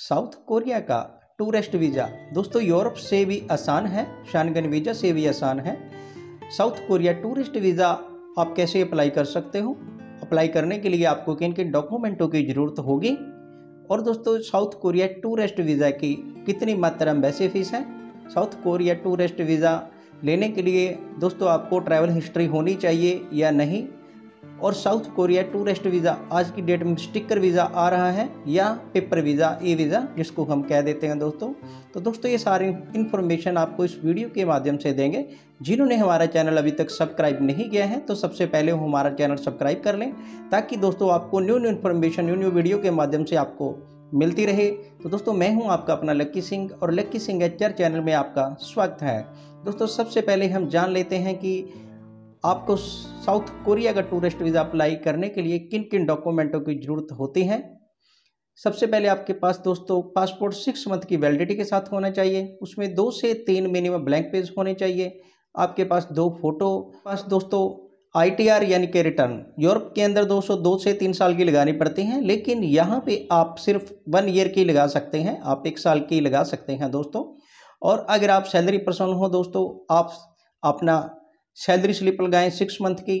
south Korea का tourist visa दोस्तों Europe से भी आसान है शानगन वीज़ा से भी आसान है साउथ कोरिया टूरिस्ट वीज़ा आप कैसे अप्लाई कर सकते हो अप्लाई करने के लिए आपको किन किन डॉक्यूमेंटों की ज़रूरत होगी और दोस्तों साउथ कोरिया टूरिस्ट वीज़ा की कितनी मात्रा में वैसे फीस है साउथ कोरिया टूरिस्ट वीज़ा लेने के लिए दोस्तों आपको ट्रैवल हिस्ट्री होनी चाहिए या नहीं और साउथ कोरिया टूरिस्ट वीज़ा आज की डेट में स्टिकर वीज़ा आ रहा है या पेपर वीज़ा ई वीज़ा जिसको हम कह देते हैं दोस्तों तो दोस्तों ये सारी इन्फॉर्मेशन आपको इस वीडियो के माध्यम से देंगे जिन्होंने हमारा चैनल अभी तक सब्सक्राइब नहीं किया है तो सबसे पहले हमारा चैनल सब्सक्राइब कर लें ताकि दोस्तों आपको new new information new new video के माध्यम से आपको मिलती रहे तो दोस्तों मैं हूं आपका अपना लक्की सिंह और लक्की सिंह एचर चैनल में आपका स्वागत है दोस्तों सबसे पहले हम जान लेते हैं कि आपको साउथ कोरिया का टूरिस्ट वीज़ा अप्लाई करने के लिए किन किन डॉक्यूमेंटों की ज़रूरत होती है सबसे पहले आपके पास दोस्तों पासपोर्ट सिक्स मंथ की वैलिडिटी के साथ होना चाहिए उसमें दो से तीन मिनिमम ब्लैंक पेज होने चाहिए आपके पास दो फोटो पास दोस्तों आईटीआर यानी कि रिटर्न यूरोप के अंदर दोस्तों दो से तीन साल की लगानी पड़ती हैं लेकिन यहाँ पे आप सिर्फ वन ईयर की लगा सकते हैं आप एक साल की लगा सकते हैं दोस्तों और अगर आप सैलरी पर्सन हो दोस्तों आप अपना सैलरी स्लिप लगाएं सिक्स मंथ की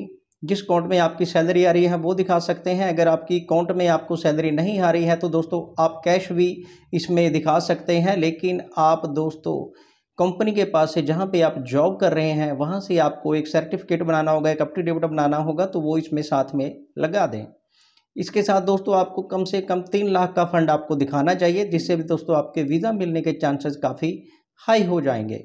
जिस अकाउंट में आपकी सैलरी आ रही है वो दिखा सकते हैं अगर आपकी अकाउंट में आपको सैलरी नहीं आ रही है तो दोस्तों आप कैश भी इसमें दिखा सकते हैं लेकिन आप दोस्तों कंपनी के पास से जहाँ पे आप जॉब कर रहे हैं वहाँ से आपको एक सर्टिफिकेट बनाना होगा एक अप बनाना होगा तो वो इसमें साथ में लगा दें इसके साथ दोस्तों आपको कम से कम तीन लाख का फंड आपको दिखाना चाहिए जिससे भी दोस्तों आपके वीज़ा मिलने के चांसेस काफ़ी हाई हो जाएंगे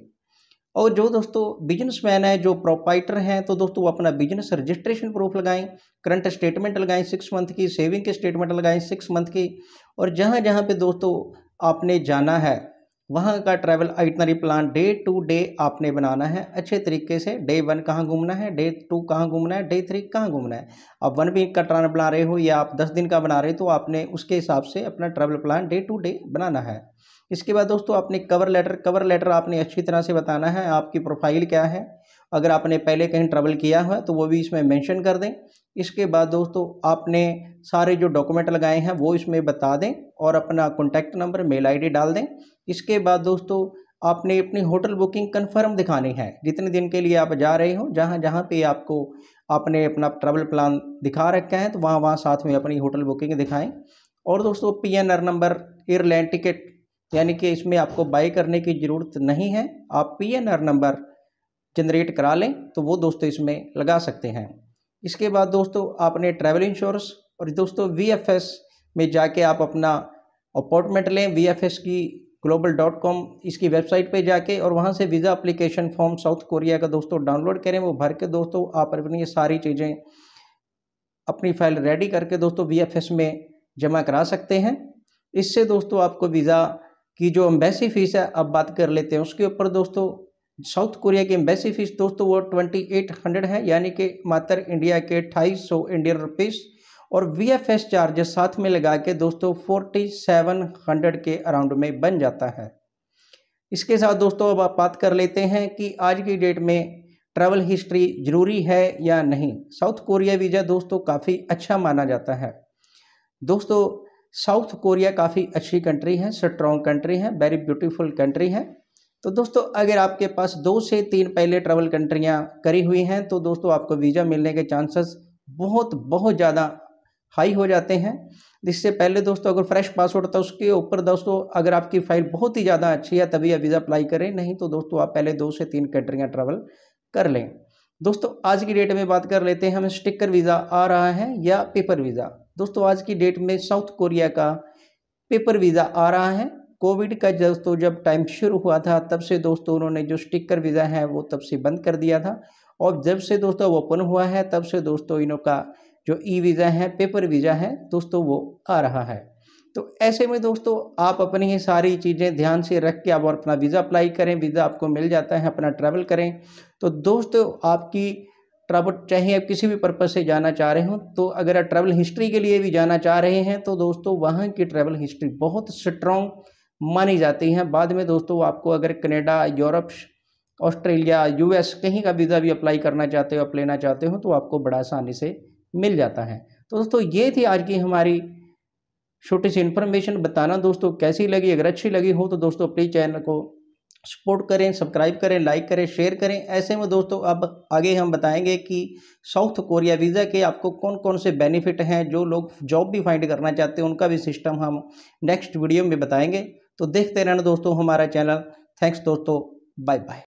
और जो दोस्तों बिजनेसमैन है जो प्रोपाइटर हैं तो दोस्तों वो अपना बिजनेस रजिस्ट्रेशन प्रूफ लगाएं करंट स्टेटमेंट लगाएं सिक्स मंथ की सेविंग के स्टेटमेंट लगाएं सिक्स मंथ की और जहाँ जहाँ पे दोस्तों आपने जाना है वहाँ का travel itinerary plan day to day आपने बनाना है अच्छे तरीके से डे वन कहाँ घूमना है डे टू कहाँ घूमना है डे थ्री कहाँ घूमना है अब वन वीक का ट्रैवल बना रहे हो या आप दस दिन का बना रहे हो तो आपने उसके हिसाब से अपना travel plan day to day बनाना है इसके बाद दोस्तों आपने कवर लेटर कवर लेटर आपने अच्छी तरह से बताना है आपकी प्रोफाइल क्या है अगर आपने पहले कहीं ट्रैवल किया है तो वो भी इसमें मेंशन कर दें इसके बाद दोस्तों आपने सारे जो डॉक्यूमेंट लगाए हैं वो इसमें बता दें और अपना कॉन्टैक्ट नंबर मेल आईडी डाल दें इसके बाद दोस्तों आपने अपनी होटल बुकिंग कंफर्म दिखानी है जितने दिन के लिए आप जा रहे हो जहाँ जहाँ पे आपको आपने अपना ट्रैवल प्लान दिखा रखा है तो वहाँ वहाँ साथ में अपनी होटल बुकिंग दिखाएँ और दोस्तों पी नंबर एयरलाइन टिकट यानी कि इसमें आपको बाई करने की ज़रूरत नहीं है आप पी नंबर जनरेट करा लें तो वो दोस्तों इसमें लगा सकते हैं इसके बाद दोस्तों आपने ट्रैवल इंश्योरेंस और दोस्तों वी में जाके आप अपना अपॉइंटमेंट लें वी की ग्लोबल डॉट कॉम इसकी वेबसाइट पे जाके और वहाँ से visa application form South Korea का दोस्तों डाउनलोड करें वो भर के दोस्तों आप अपनी ये सारी चीज़ें अपनी फाइल रेडी करके दोस्तों वी में जमा करा सकते हैं इससे दोस्तों आपको वीज़ा की जो एम्बेसी फ़ीस है अब बात कर लेते हैं उसके ऊपर दोस्तों साउथ कोरिया की एम्बेसी फीस दोस्तों वो ट्वेंटी एट हंड्रेड है यानी कि मात्र इंडिया के अठाईस सौ इंडियन रुपीज़ और वी एफ एस चार्जेस साथ में लगा के दोस्तों फोर्टी सेवन हंड्रेड के अराउंड में बन जाता है इसके साथ दोस्तों अब आप बात कर लेते हैं कि आज की डेट में ट्रैवल हिस्ट्री ज़रूरी है या नहीं साउथ कोरिया वीज़ा दोस्तों काफ़ी अच्छा माना जाता है दोस्तों साउथ कोरिया काफ़ी अच्छी कंट्री है स्ट्रॉन्ग कंट्री है वेरी ब्यूटीफुल कंट्री है तो दोस्तों अगर आपके पास दो से तीन पहले ट्रैवल कंट्रियाँ करी हुई हैं तो दोस्तों आपको वीज़ा मिलने के चांसेस बहुत बहुत ज़्यादा हाई हो जाते हैं इससे पहले दोस्तों अगर फ्रेश पासवर्ड था उसके ऊपर दोस्तों अगर आपकी फ़ाइल बहुत ही ज़्यादा अच्छी है तभी आप वीज़ा अप्लाई करें नहीं तो दोस्तों आप पहले दो से तीन कंट्रियाँ ट्रैवल कर लें दोस्तों आज की डेट में बात कर लेते हैं हमें स्टिकर वीज़ा आ रहा है या पेपर वीज़ा दोस्तों आज की डेट में साउथ कोरिया का पेपर वीज़ा आ रहा है कोविड का दोस्तों जब टाइम तो शुरू हुआ था तब से दोस्तों उन्होंने जो स्टिकर वीज़ा है वो तब से बंद कर दिया था और जब से दोस्तों ओपन हुआ है तब से दोस्तों इनों का जो ई वीज़ा है पेपर वीज़ा है दोस्तों वो आ रहा है तो ऐसे में दोस्तों आप अपनी ही सारी चीज़ें ध्यान से रख के आप और अपना वीज़ा अप्लाई करें वीज़ा आपको मिल जाता है अपना ट्रैवल करें तो दोस्तों आपकी ट्रैवल चाहे आप किसी भी पर्पज़ से जाना चाह रहे हो तो अगर आप ट्रैवल हिस्ट्री के लिए भी जाना चाह रहे हैं तो दोस्तों वहाँ की ट्रैवल हिस्ट्री बहुत स्ट्रॉन्ग मानी जाती हैं बाद में दोस्तों आपको अगर कनेडा यूरोप ऑस्ट्रेलिया यूएस कहीं का वीज़ा भी अप्लाई करना चाहते हो आप लेना चाहते हो तो आपको बड़ा आसानी से मिल जाता है तो दोस्तों ये थी आज की हमारी छोटी सी इन्फॉर्मेशन बताना दोस्तों कैसी लगी अगर अच्छी लगी हो तो दोस्तों प्लीज़ चैनल को सपोर्ट करें सब्सक्राइब करें लाइक करें शेयर करें ऐसे में दोस्तों अब आगे हम बताएंगे कि साउथ कोरिया वीज़ा के आपको कौन कौन से बेनिफिट हैं जो लोग जॉब भी फाइंड करना चाहते हैं उनका भी सिस्टम हम नेक्स्ट वीडियो में बताएंगे तो देखते रहना दोस्तों हमारा चैनल थैंक्स दोस्तों बाय बाय